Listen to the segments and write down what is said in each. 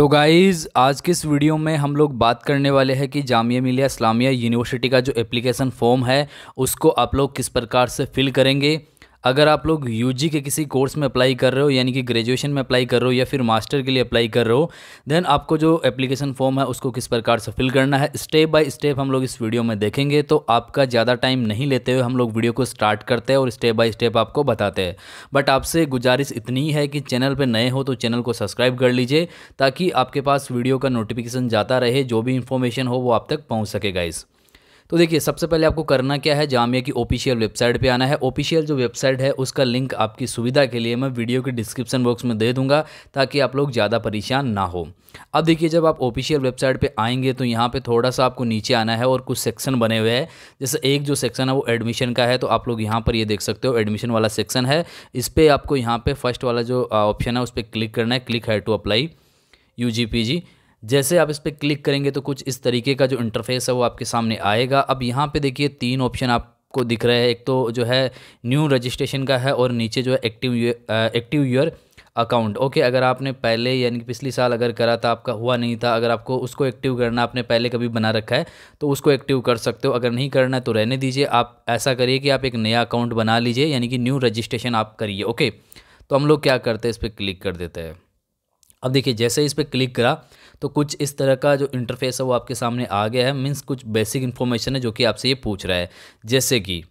तो गाइज़ आज के इस वीडियो में हम लोग बात करने वाले हैं कि जामिया मिलिया इस्लामिया यूनिवर्सिटी का जो एप्लीकेशन फॉर्म है उसको आप लोग किस प्रकार से फिल करेंगे अगर आप लोग यू के किसी कोर्स में अप्लाई कर रहे हो यानी कि ग्रेजुएशन में अप्लाई कर रहे हो या फिर मास्टर के लिए अप्लाई कर रहे हो देन आपको जो एप्लीकेशन फॉर्म है उसको किस प्रकार से फिल करना है स्टेप बाय स्टेप हम लोग इस वीडियो में देखेंगे तो आपका ज़्यादा टाइम नहीं लेते हुए हम लोग वीडियो को स्टार्ट करते हैं और स्टेप बाय स्टेप आपको बताते हैं बट आपसे गुजारिश इतनी ही है कि चैनल पर नए हो तो चैनल को सब्सक्राइब कर लीजिए ताकि आपके पास वीडियो का नोटिफिकेशन जाता रहे जो भी इन्फॉर्मेशन हो वो आप तक पहुँच सके गाइज़ तो देखिए सबसे पहले आपको करना क्या है जामिया की ऑफिशियल वेबसाइट पे आना है ऑफिशियल जो वेबसाइट है उसका लिंक आपकी सुविधा के लिए मैं वीडियो के डिस्क्रिप्शन बॉक्स में दे दूंगा ताकि आप लोग ज़्यादा परेशान ना हो अब देखिए जब आप ऑफिशियल वेबसाइट पे आएंगे तो यहाँ पे थोड़ा सा आपको नीचे आना है और कुछ सेक्शन बने हुए हैं जैसे एक जो सेक्शन है वो एडमिशन का है तो आप लोग यहाँ पर ये यह देख सकते हो एडमिशन वाला सेक्शन है इस पर आपको यहाँ पर फर्स्ट वाला जो ऑप्शन है उस पर क्लिक करना है क्लिक है to apply U G P G जैसे आप इस पर क्लिक करेंगे तो कुछ इस तरीके का जो इंटरफेस है वो आपके सामने आएगा अब यहाँ पे देखिए तीन ऑप्शन आप को दिख रहा है एक तो जो है न्यू रजिस्ट्रेशन का है और नीचे जो है active active your account okay अगर आपने पहले यानी कि पिछले साल अगर करा था आपका हुआ नहीं था अगर आपको उसको एक्टिव करना आपने पहले कभी बना रखा है तो उसको एक्टिव कर सकते हो अगर नहीं करना है तो रहने दीजिए आप ऐसा करिए कि आप एक नया अकाउंट बना लीजिए यानी कि न्यू रजिस्ट्रेशन आप करिए ओके तो हम लोग क्या करते हैं इस पर क्लिक कर देते हैं अब देखिए जैसे इस पर क्लिक करा तो कुछ इस तरह का जो इंटरफेस है वो आपके सामने आ गया है मीन्स कुछ बेसिक इन्फॉर्मेशन है जो कि आपसे ये पूछ रहा है जैसे कि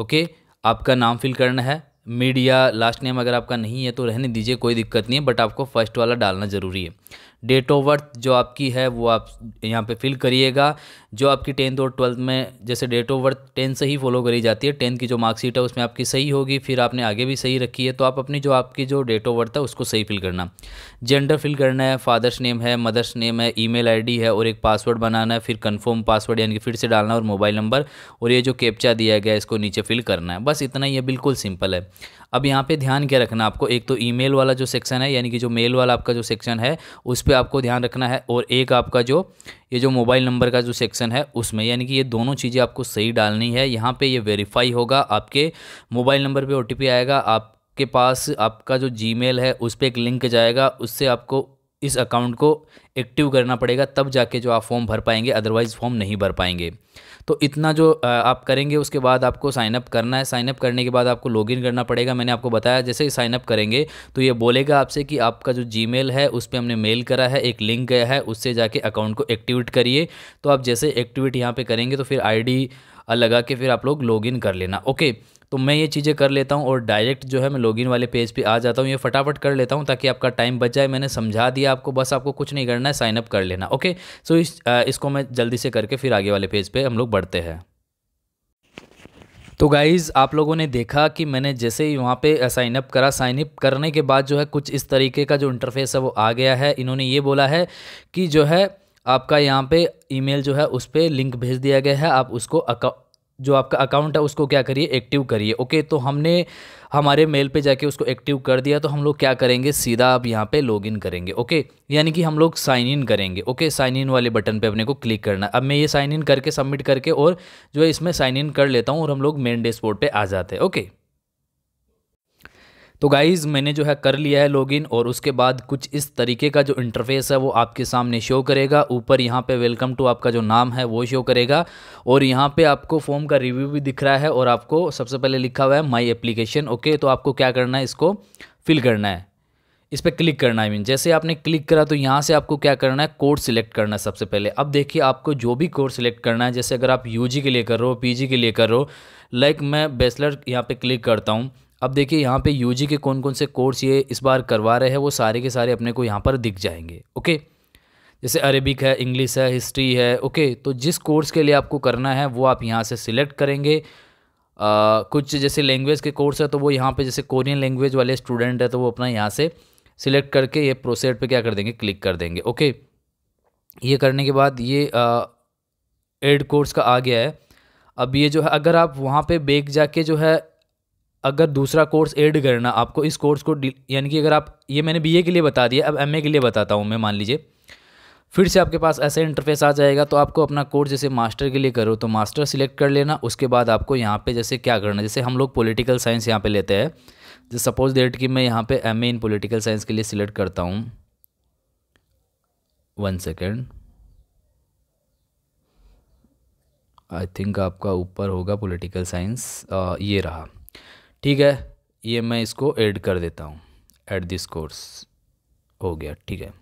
ओके आपका नाम फिल करना है मीडिया लास्ट नेम अगर आपका नहीं है तो रहने दीजिए कोई दिक्कत नहीं है बट आपको फर्स्ट वाला डालना ज़रूरी है डेट ऑफ बर्थ जो आपकी है वो आप यहाँ पे फिल करिएगा जो आपकी टेंथ और ट्वेल्थ में जैसे डेट ऑफ बर्थ टेंथ से ही फॉलो करी जाती है टेंथ की जो मार्कशीट है उसमें आपकी सही होगी फिर आपने आगे भी सही रखी है तो आप अपनी जो आपकी जो डेट ऑफ बर्थ है उसको सही फिल करना जेंडर फिल करना है फादर्स नेम है मदर्स नेम है ई मेल है और एक पासवर्ड बनाना है फिर कन्फर्म पासवर्ड यानी कि फिर से डालना और मोबाइल नंबर और ये जो कैप्चा दिया गया है इसको नीचे फिल करना है बस इतना ही बिल्कुल सिंपल है अब यहाँ पर ध्यान क्या रखना आपको एक तो ईमेल वाला जो सेक्शन है यानी कि जो मेल वाला आपका जो सेक्शन है उस पर आपको ध्यान रखना है और एक आपका जो ये जो मोबाइल नंबर का जो सेक्शन है उसमें यानी कि ये दोनों चीज़ें आपको सही डालनी है यहाँ पे ये वेरीफाई होगा आपके मोबाइल नंबर पे ओटीपी आएगा आपके पास आपका जो जीमेल है उस पर एक लिंक जाएगा उससे आपको इस अकाउंट को एक्टिव करना पड़ेगा तब जाके जो आप फॉर्म भर पाएंगे अदरवाइज़ फॉर्म नहीं भर पाएंगे तो इतना जो आप करेंगे उसके बाद आपको साइनअप करना है साइनअप करने के बाद आपको लॉगिन करना पड़ेगा मैंने आपको बताया जैसे ही साइनअप करेंगे तो ये बोलेगा आपसे कि आपका जो जी है उस पर हमने मेल करा है एक लिंक गया है उससे जाके अकाउंट को एक्टिवेट करिए तो आप जैसे एक्टिवेट यहाँ पर करेंगे तो फिर आई लगा के फिर आप लोग लॉगिन कर लेना ओके तो मैं ये चीज़ें कर लेता हूँ और डायरेक्ट जो है मैं लॉगिन वाले पेज पे आ जाता हूँ ये फटाफट कर लेता हूँ ताकि आपका टाइम बच जाए मैंने समझा दिया आपको बस आपको कुछ नहीं करना है साइनअप कर लेना ओके सो इस आ, इसको मैं जल्दी से करके फिर आगे वाले पेज पर हम लोग बढ़ते हैं तो गाइज़ आप लोगों ने देखा कि मैंने जैसे ही वहाँ पे साइनअप करा साइनअप करने के बाद जो है कुछ इस तरीके का जो इंटरफेस है वो आ गया है इन्होंने ये बोला है कि जो है आपका यहाँ पे ईमेल जो है उस पर लिंक भेज दिया गया है आप उसको जो आपका अकाउंट है उसको क्या करिए एक्टिव करिए ओके तो हमने हमारे मेल पे जाके उसको एक्टिव कर दिया तो हम लोग क्या करेंगे सीधा आप यहाँ पे लॉग इन करेंगे ओके यानी कि हम लोग साइन इन करेंगे ओके साइन इन वाले बटन पे अपने को क्लिक करना अब मैं ये साइन इन करके सबमिट करके और जो है इसमें साइन इन कर लेता हूँ और हम लोग मेन डैशबोर्ड पर आ जाते हैं ओके तो गाइज़ मैंने जो है कर लिया है लॉगिन और उसके बाद कुछ इस तरीके का जो इंटरफेस है वो आपके सामने शो करेगा ऊपर यहाँ पे वेलकम टू आपका जो नाम है वो शो करेगा और यहाँ पे आपको फॉर्म का रिव्यू भी दिख रहा है और आपको सबसे पहले लिखा हुआ है माई एप्लीकेशन ओके तो आपको क्या करना है इसको फिल करना है इस पर क्लिक करना है मीन जैसे आपने क्लिक करा तो यहाँ से आपको क्या करना है कोर्स सिलेक्ट करना है सबसे पहले अब देखिए आपको जो भी कोर्स सिलेक्ट करना है जैसे अगर आप यूजी के लिए कर रहे हो पीजी के लिए कर रहे हो लाइक मैं बैचलर यहाँ पे क्लिक करता हूँ अब देखिए यहाँ पे यू के कौन कौन से कोर्स ये इस बार करवा रहे हैं वो सारे के सारे अपने को यहाँ पर दिख जाएंगे ओके जैसे अरेबिक है इंग्लिश है हिस्ट्री है ओके तो जिस कोर्स के लिए आपको करना है वो आप यहाँ से सिलेक्ट करेंगे आ, कुछ जैसे लैंग्वेज के कोर्स है तो वो यहाँ पे जैसे कोरियन लैंग्वेज वाले स्टूडेंट है तो वो अपना यहाँ से सिलेक्ट करके ये प्रोसेड पे क्या कर देंगे क्लिक कर देंगे ओके ये करने के बाद ये एड कोर्स का आ गया है अब ये जो है अगर आप वहाँ पे बेक जाके जो है अगर दूसरा कोर्स ऐड करना आपको इस कोर्स को यानी कि अगर आप ये मैंने बीए के लिए बता दिया अब एमए के लिए बताता हूँ मैं मान लीजिए फिर से आपके पास ऐसा इंटरफेस आ जाएगा तो आपको अपना कोर्स जैसे मास्टर के लिए करो तो मास्टर सिलेक्ट कर लेना उसके बाद आपको यहाँ पे जैसे क्या करना जैसे हम लोग पॉलिटिकल साइंस यहाँ पे लेते हैं जैसे सपोज डेट कि मैं यहाँ पे एम इन पॉलिटिकल साइंस के लिए सिलेक्ट करता हूँ वन सेकेंड आई थिंक आपका ऊपर होगा पोलिटिकल साइंस ये रहा ठीक है ये मैं इसको ऐड कर देता हूँ एट दिस कोर्स हो गया ठीक है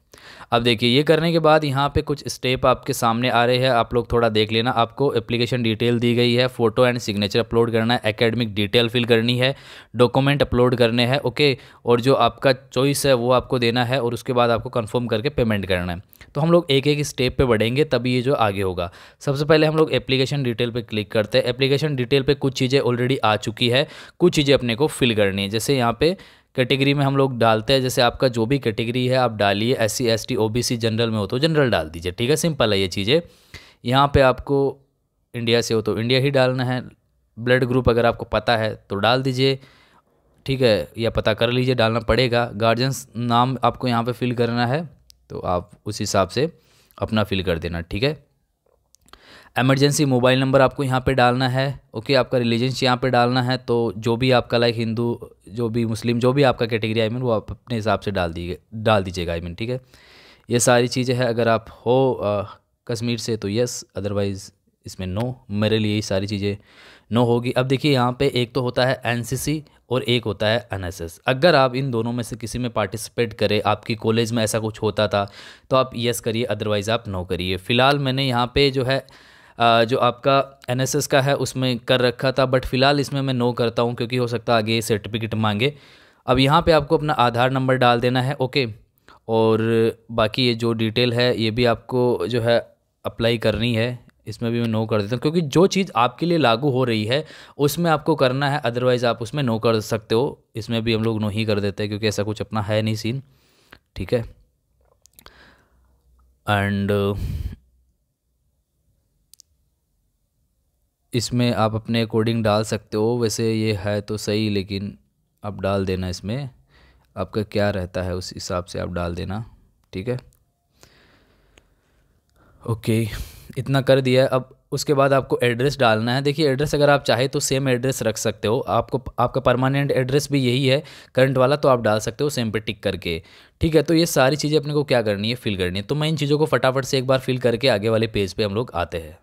अब देखिए ये करने के बाद यहाँ पे कुछ स्टेप आपके सामने आ रहे हैं आप लोग थोड़ा देख लेना आपको एप्लीकेशन डिटेल दी गई है फ़ोटो एंड सिग्नेचर अपलोड करना है एकेडमिक डिटेल फिल करनी है डॉक्यूमेंट अपलोड करने हैं ओके और जो आपका चॉइस है वो आपको देना है और उसके बाद आपको कन्फर्म करके पेमेंट करना है तो हम लोग एक एक स्टेप पर बढ़ेंगे तभी ये जो आगे होगा सबसे पहले हम लोग एप्लीकेशन डिटेल पर क्लिक करते हैं एप्लीकेशन डिटेल पर कुछ चीज़ें ऑलरेडी आ चुकी है कुछ चीज़ें अपने को फिल करनी है जैसे यहाँ पे कैटेगरी में हम लोग डालते हैं जैसे आपका जो भी कैटेगरी है आप डालिए S C S T O B C general में हो तो जनरल डाल दीजिए ठीक है सिंपल है ये चीज़ें यहाँ पे आपको इंडिया से हो तो इंडिया ही डालना है ब्लड ग्रुप अगर आपको पता है तो डाल दीजिए ठीक है या पता कर लीजिए डालना पड़ेगा गार्जियंस नाम आपको यहाँ पे फिल करना है तो आप उस हिसाब से अपना फिल कर देना ठीक है एमरजेंसी मोबाइल नंबर आपको यहाँ पे डालना है ओके आपका रिलीजन्स यहाँ पे डालना है तो जो भी आपका लाइक हिंदू जो भी मुस्लिम जो भी आपका कैटेगरी आई मीन वो आप अपने हिसाब से डाल दीजिए डाल दीजिएगा आई मीन ठीक है ये सारी चीज़ें हैं अगर आप हो कश्मीर से तो यस अदरवाइज़ इसमें नो मेरे लिए ये सारी चीज़ें नो होगी अब देखिए यहाँ पर एक तो होता है एन और एक होता है एन अगर आप इन दोनों में से किसी में पार्टिसिपेट करें आपकी कॉलेज में ऐसा कुछ होता था तो आप यस करिए अदरवाइज़ आप नो करिए फ़िलहाल मैंने यहाँ पर जो है जो आपका एन का है उसमें कर रखा था बट फ़िलहाल इसमें मैं नो करता हूँ क्योंकि हो सकता है आगे सर्टिफिकेट मांगे अब यहाँ पे आपको अपना आधार नंबर डाल देना है ओके और बाकी ये जो डिटेल है ये भी आपको जो है अप्लाई करनी है इसमें भी मैं नो कर देता हूँ क्योंकि जो चीज़ आपके लिए लागू हो रही है उसमें आपको करना है अदरवाइज़ आप उसमें नो कर सकते हो इसमें भी हम लोग नो ही कर देते हैं क्योंकि ऐसा कुछ अपना है नहीं सीन ठीक है एंड इसमें आप अपने अकॉर्डिंग डाल सकते हो वैसे ये है तो सही लेकिन आप डाल देना इसमें आपका क्या रहता है उस हिसाब से आप डाल देना ठीक है ओके इतना कर दिया अब उसके बाद आपको एड्रेस डालना है देखिए एड्रेस अगर आप चाहे तो सेम एड्रेस रख सकते हो आपको आपका परमानेंट एड्रेस भी यही है करंट वाला तो आप डाल सकते हो सेम पे टिक करके ठीक है तो ये सारी चीज़ें अपने को क्या करनी है फिल करनी है तो मैं इन चीज़ों को फटाफट से एक बार फिल करके आगे वाले पेज पे हम लोग आते हैं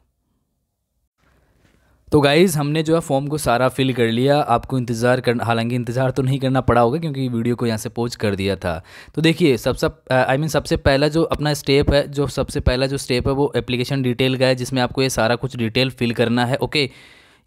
तो गाइज़ हमने जो है फॉर्म को सारा फिल कर लिया आपको इंतज़ार करना हालांकि इंतज़ार तो नहीं करना पड़ा होगा क्योंकि वीडियो को यहाँ से पोस्ट कर दिया था तो देखिए सबसे आई मीन सबसे पहला जो अपना स्टेप है जो सबसे पहला जो स्टेप है वो एप्लीकेशन डिटेल का है जिसमें आपको ये सारा कुछ डिटेल फिल करना है ओके okay?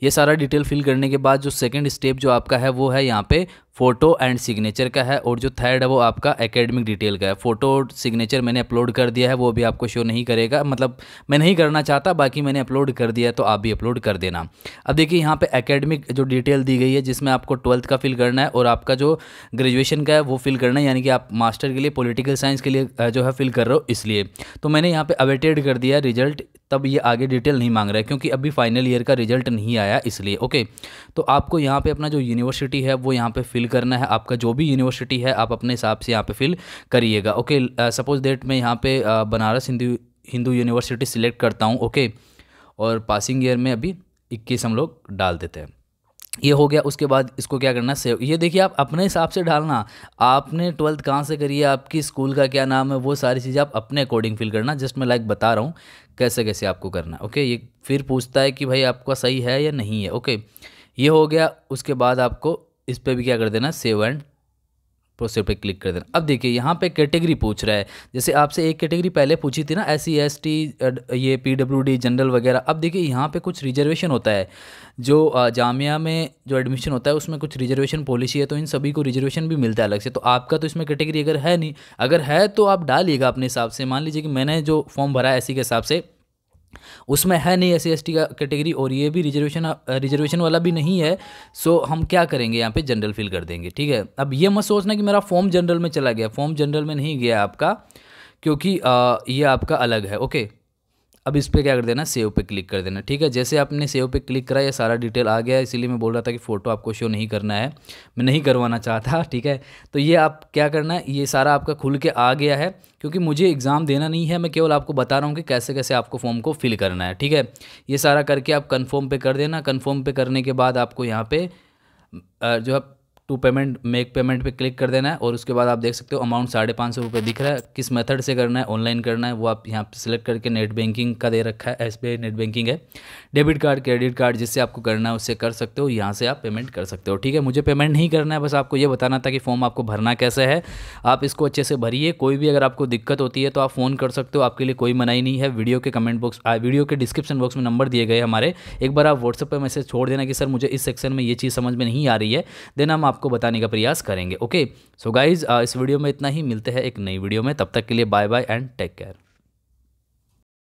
ये सारा डिटेल फिल करने के बाद जो सेकेंड स्टेप जो आपका है वो है यहाँ पे फ़ोटो एंड सिग्नेचर का है और जो थर्ड है वो आपका एकेडमिक डिटेल का है फ़ोटो और सिग्नेचर मैंने अपलोड कर दिया है वो भी आपको शो नहीं करेगा मतलब मैं नहीं करना चाहता बाकी मैंने अपलोड कर दिया है तो आप भी अपलोड कर देना अब देखिए यहाँ पे एकेडमिक जो डिटेल दी गई है जिसमें आपको ट्वेल्थ का फिल करना है और आपका जो ग्रेजुएशन का है वो फिल करना है यानी कि आप मास्टर के लिए पोलिटिकल साइंस के लिए जो है फिल कर रहे हो इसलिए तो मैंने यहाँ पर अवेटेड कर दिया रिजल्ट तब ये आगे डिटेल नहीं मांग रहा है क्योंकि अभी फाइनल ईयर का रिजल्ट नहीं आया इसलिए ओके तो आपको यहाँ पे अपना जो यूनिवर्सिटी है वो यहाँ पे फिल करना है आपका जो भी यूनिवर्सिटी है आप अपने हिसाब से यहाँ पे फिल करिएगा ओके सपोज डेट मैं यहाँ पे uh, Banaras Hindu Hindu University select करता हूँ ओके और पासिंग ईयर में अभी इक्कीस हम लोग डाल देते हैं ये हो गया उसके बाद इसको क्या करना सेव ये देखिए आप अपने हिसाब से डालना आपने ट्वेल्थ कहाँ से करी है आपकी स्कूल का क्या नाम है वो सारी चीज़ें आप अपने अकॉर्डिंग फिल करना जस्ट मैं लाइक बता रहा हूँ कैसे कैसे आपको करना ओके ये फिर पूछता है कि भाई आपका सही है या नहीं है ओके ये हो गया उसके बाद आपको इस पर भी क्या कर देना सेव एंड प्रोसेस पे क्लिक कर देना अब देखिए यहाँ पे कैटेगरी पूछ रहा है जैसे आपसे एक कैटेगरी पहले पूछी थी ना एस सी एस टी ये पी डब्ल्यू डी जनरल वगैरह अब देखिए यहाँ पे कुछ रिजर्वेशन होता है जो जामिया में जो एडमिशन होता है उसमें कुछ रिजर्वेशन पॉलिसी है तो इन सभी को रिजर्वेशन भी मिलता है अलग से तो आपका तो इसमें कैटेगरी अगर है नहीं अगर है तो आप डालिएगा अपने हिसाब से मान लीजिए कि मैंने जो फॉर्म भरा है इसी e के हिसाब से उसमें है नहीं एस सी e का कैटेगरी और ये भी रिजर्वेशन रिजर्वेशन वाला भी नहीं है सो हम क्या करेंगे यहाँ पे जनरल फिल कर देंगे ठीक है अब ये मत सोचना कि मेरा फॉर्म जनरल में चला गया फॉर्म जनरल में नहीं गया आपका क्योंकि आ, ये आपका अलग है ओके अब इस पर क्या कर देना सेव पे क्लिक कर देना ठीक है जैसे आपने सेव पे क्लिक करा ये सारा डिटेल आ गया इसीलिए मैं बोल रहा था कि फ़ोटो आपको शो नहीं करना है मैं नहीं करवाना चाहता ठीक है तो ये आप क्या करना है ये सारा आपका खुल के आ गया है क्योंकि मुझे एग्ज़ाम देना नहीं है मैं केवल आपको बता रहा हूँ कि कैसे कैसे आपको फॉर्म को फिल करना है ठीक है ये सारा करके आप कन्फर्म पे कर देना कन्फर्म पे करने के बाद आपको यहाँ पे जो आप टू पेमेंट मेक पेमेंट पे क्लिक कर देना है और उसके बाद आप देख सकते हो अमाउंट साढ़े पाँच सौ रुपये दिख रहा है किस मेथड से करना है ऑनलाइन करना है वो आप यहाँ पे सिलेक्ट करके नेट बैंकिंग का दे रखा है एस नेट बैंकिंग है डेबिट कार्ड क्रेडिट कार्ड जिससे आपको करना है उससे कर सकते हो यहाँ से आप पेमेंट कर सकते हो ठीक है मुझे पेमेंट नहीं करना है बस आपको ये बताना था कि फॉर्म आपको भरना कैसे है आप इसको अच्छे से भरिए कोई भी अगर आपको दिक्कत होती है तो आप फ़ोन कर सकते हो आपके लिए कोई मनाई नहीं है वीडियो के कमेंट बॉक्स वीडियो के डिस्क्रिप्शन बॉक्स में नंबर दिए गए हमारे एक बार आप व्हाट्सएप पर मैसेज छोड़ देना कि सर मुझे इस सेक्शन में ये चीज़ समझ में नहीं आ रही है देन हम आपको बताने का प्रयास करेंगे ओके सो गाइज़ इस वीडियो में इतना ही मिलते हैं एक नई वीडियो में तब तक के लिए bye bye and take care